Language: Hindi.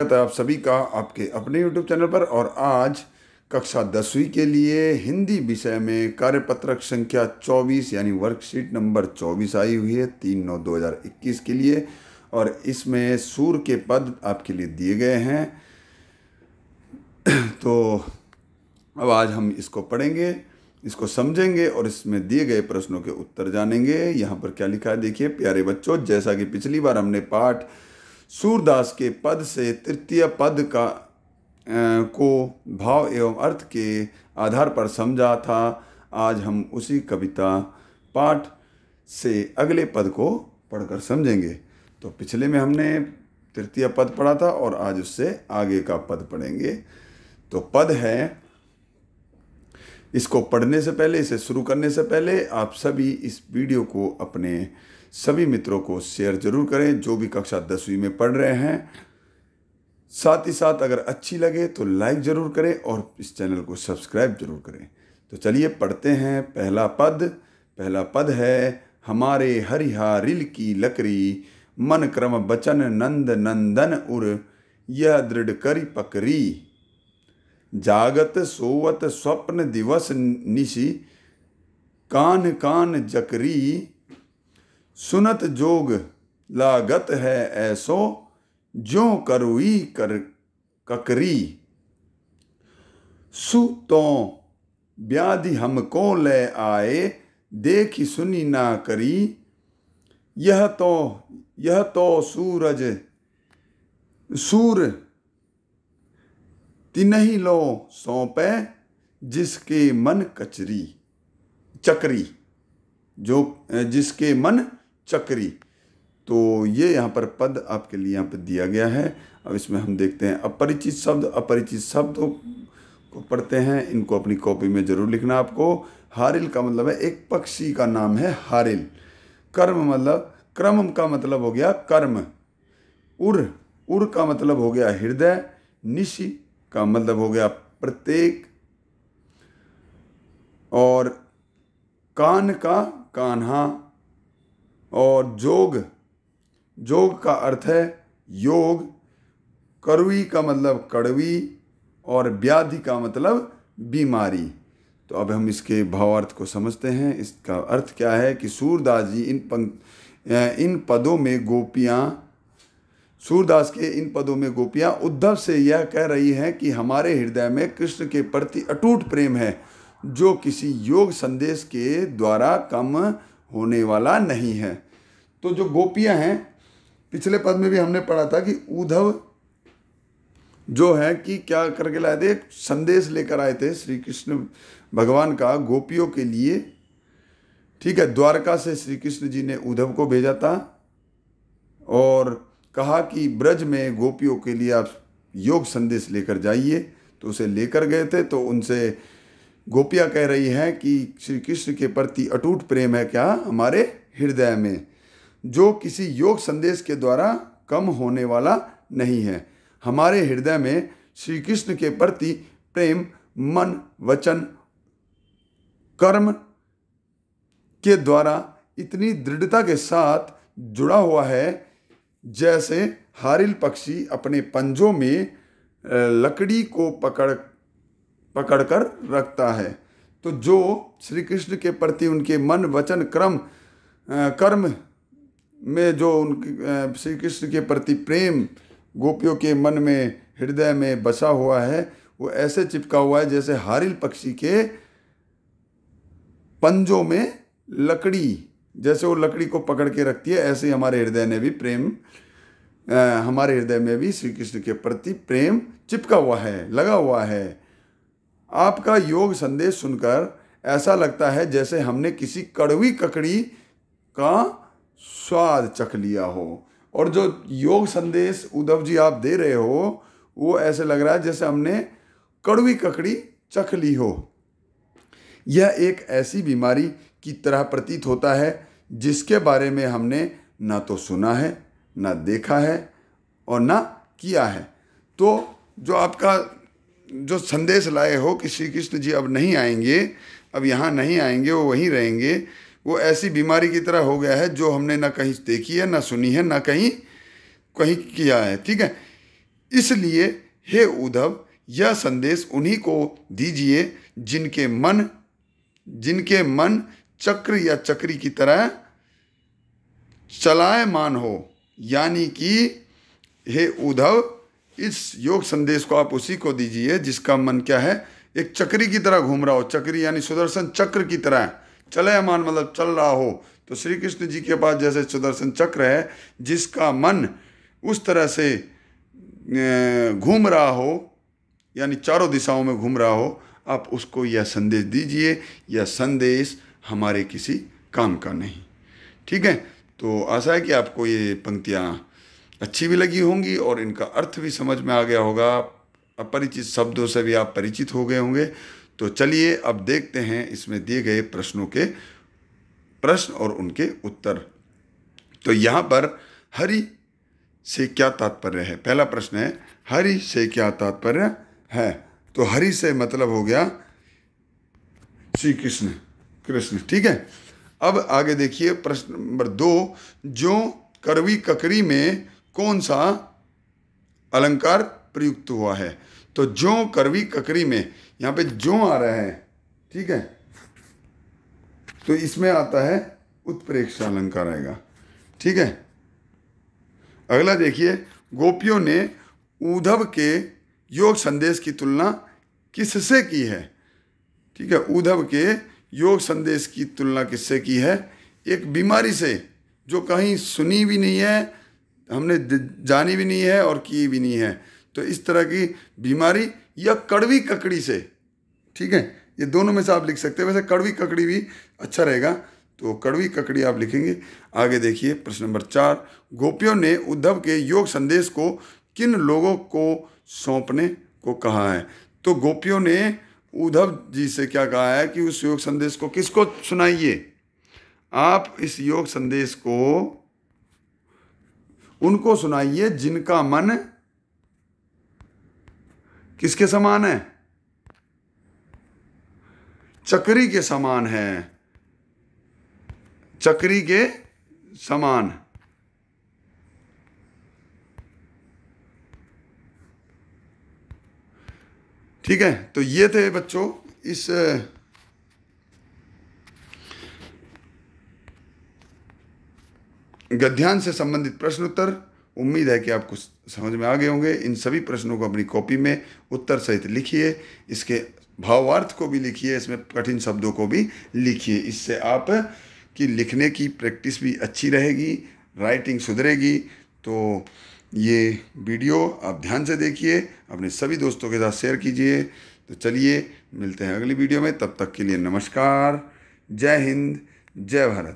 स्वागत है आप सभी का आपके अपने YouTube चैनल पर और आज कक्षा दसवीं के लिए हिंदी विषय में कार्यपत्रक संख्या 24 यानी वर्कशीट नंबर 24 आई हुई है तीन नौ दो के लिए और इसमें सूर के पद आपके लिए दिए गए हैं तो अब आज हम इसको पढ़ेंगे इसको समझेंगे और इसमें दिए गए प्रश्नों के उत्तर जानेंगे यहाँ पर क्या लिखा है देखिए प्यारे बच्चों जैसा कि पिछली बार हमने पाठ सूरदास के पद से तृतीय पद का को भाव एवं अर्थ के आधार पर समझा था आज हम उसी कविता पाठ से अगले पद को पढ़कर समझेंगे तो पिछले में हमने तृतीय पद पढ़ा था और आज उससे आगे का पद पढ़ेंगे तो पद है इसको पढ़ने से पहले इसे शुरू करने से पहले आप सभी इस वीडियो को अपने सभी मित्रों को शेयर जरूर करें जो भी कक्षा दसवीं में पढ़ रहे हैं साथ ही साथ अगर अच्छी लगे तो लाइक ज़रूर करें और इस चैनल को सब्सक्राइब जरूर करें तो चलिए पढ़ते हैं पहला पद पहला पद है हमारे हरिहारिल की लकड़ी मन क्रम बचन नंद नंदन उर यह दृढ़ करी पकरी जागत सोवत स्वप्न दिवस निशि कान कान जकरी सुनत जोग लागत है ऐसो जो करुई कर ककरी सु तो व्याधि हमको ले आए देखी सुनी ना करी यह तो यह तो सूरज सूर तिनही लो सौंपे जिसके मन कचरी चकरी जो जिसके मन चक्री तो ये यहाँ पर पद आपके लिए यहाँ पर दिया गया है अब इसमें हम देखते हैं अपरिचित शब्द अपरिचित शब्द को पढ़ते हैं इनको अपनी कॉपी में ज़रूर लिखना आपको हारिल का मतलब है एक पक्षी का नाम है हारिल कर्म मतलब क्रम का मतलब हो गया कर्म उर उर का मतलब हो गया हृदय निशि का मतलब हो गया प्रत्येक और कान का कान्हा और जोग जोग का अर्थ है योग करवी का मतलब कड़वी और व्याधि का मतलब बीमारी तो अब हम इसके भावार्थ को समझते हैं इसका अर्थ क्या है कि सूरदास जी इन पं इन पदों में गोपियाँ सूरदास के इन पदों में गोपियाँ उद्धव से यह कह रही हैं कि हमारे हृदय में कृष्ण के प्रति अटूट प्रेम है जो किसी योग संदेश के द्वारा कम होने वाला नहीं है तो जो गोपियाँ हैं पिछले पद में भी हमने पढ़ा था कि उद्धव जो है कि क्या करके लाए थे संदेश लेकर आए थे श्री कृष्ण भगवान का गोपियों के लिए ठीक है द्वारका से श्री कृष्ण जी ने उद्धव को भेजा था और कहा कि ब्रज में गोपियों के लिए आप योग संदेश लेकर जाइए तो उसे लेकर गए थे तो उनसे गोपिया कह रही है कि श्री कृष्ण के प्रति अटूट प्रेम है क्या हमारे हृदय में जो किसी योग संदेश के द्वारा कम होने वाला नहीं है हमारे हृदय में श्री कृष्ण के प्रति प्रेम मन वचन कर्म के द्वारा इतनी दृढ़ता के साथ जुड़ा हुआ है जैसे हारिल पक्षी अपने पंजों में लकड़ी को पकड़ पकड़ कर रखता है तो जो श्री कृष्ण के प्रति उनके मन वचन क्रम कर्म में जो उन श्री कृष्ण के प्रति प्रेम गोपियों के मन में हृदय में बसा हुआ है वो ऐसे चिपका हुआ है जैसे हारिल पक्षी के पंजों में लकड़ी जैसे वो लकड़ी को पकड़ के रखती है ऐसे ही हमारे हृदय ने भी प्रेम आ, हमारे हृदय में भी श्री कृष्ण के प्रति प्रेम चिपका हुआ है लगा हुआ है आपका योग संदेश सुनकर ऐसा लगता है जैसे हमने किसी कड़वी ककड़ी का स्वाद चख लिया हो और जो योग संदेश उद्धव जी आप दे रहे हो वो ऐसे लग रहा है जैसे हमने कड़वी ककड़ी चख ली हो यह एक ऐसी बीमारी की तरह प्रतीत होता है जिसके बारे में हमने ना तो सुना है ना देखा है और ना किया है तो जो आपका जो संदेश लाए हो कि श्री कृष्ण जी अब नहीं आएंगे अब यहाँ नहीं आएंगे वो वहीं रहेंगे वो ऐसी बीमारी की तरह हो गया है जो हमने ना कहीं देखी है ना सुनी है ना कहीं कहीं किया है ठीक है इसलिए हे उद्धव यह संदेश उन्हीं को दीजिए जिनके मन जिनके मन चक्र या चक्री की तरह चलायमान हो यानी कि हे उद्धव इस योग संदेश को आप उसी को दीजिए जिसका मन क्या है एक चक्री की तरह घूम रहा हो चक्री यानी सुदर्शन चक्र की तरह चले मान मतलब चल रहा हो तो श्री कृष्ण जी के पास जैसे सुदर्शन चक्र है जिसका मन उस तरह से घूम रहा हो यानी चारों दिशाओं में घूम रहा हो आप उसको यह संदेश दीजिए यह संदेश हमारे किसी काम का नहीं ठीक है तो आशा है कि आपको ये पंक्तियाँ अच्छी भी लगी होंगी और इनका अर्थ भी समझ में आ गया होगा अपरिचित शब्दों से भी आप परिचित हो गए होंगे तो चलिए अब देखते हैं इसमें दिए गए प्रश्नों के प्रश्न और उनके उत्तर तो यहाँ पर हरि से क्या तात्पर्य है पहला प्रश्न है हरि से क्या तात्पर्य है तो हरि से मतलब हो गया श्री कृष्ण कृष्ण ठीक है अब आगे देखिए प्रश्न नंबर दो जो करवी ककरी में कौन सा अलंकार प्रयुक्त हुआ है तो जो करवी ककरी में यहां पे जो आ रहा है ठीक है तो इसमें आता है उत्प्रेक्षा अलंकार आएगा ठीक है अगला देखिए गोपियों ने उधव के योग संदेश की तुलना किससे की है ठीक है उधव के योग संदेश की तुलना किससे की है एक बीमारी से जो कहीं सुनी भी नहीं है हमने जानी भी नहीं है और की भी नहीं है तो इस तरह की बीमारी या कड़वी ककड़ी से ठीक है ये दोनों में से आप लिख सकते हैं वैसे कड़वी ककड़ी भी अच्छा रहेगा तो कड़वी ककड़ी आप लिखेंगे आगे देखिए प्रश्न नंबर चार गोपियों ने उद्धव के योग संदेश को किन लोगों को सौंपने को कहा है तो गोपियों ने उद्धव जी से क्या कहा है कि उस योग संदेश को किसको सुनाइए आप इस योग संदेश को उनको सुनाइए जिनका मन किसके समान है चक्री के समान है चक्री के समान ठीक है तो ये थे बच्चों इस गध्यान से संबंधित प्रश्न उत्तर उम्मीद है कि आपको समझ में आ गए होंगे इन सभी प्रश्नों को अपनी कॉपी में उत्तर सहित लिखिए इसके भावार्थ को भी लिखिए इसमें कठिन शब्दों को भी लिखिए इससे आप की लिखने की प्रैक्टिस भी अच्छी रहेगी राइटिंग सुधरेगी तो ये वीडियो आप ध्यान से देखिए अपने सभी दोस्तों के साथ शेयर कीजिए तो चलिए मिलते हैं अगली वीडियो में तब तक के लिए नमस्कार जय हिंद जय भारत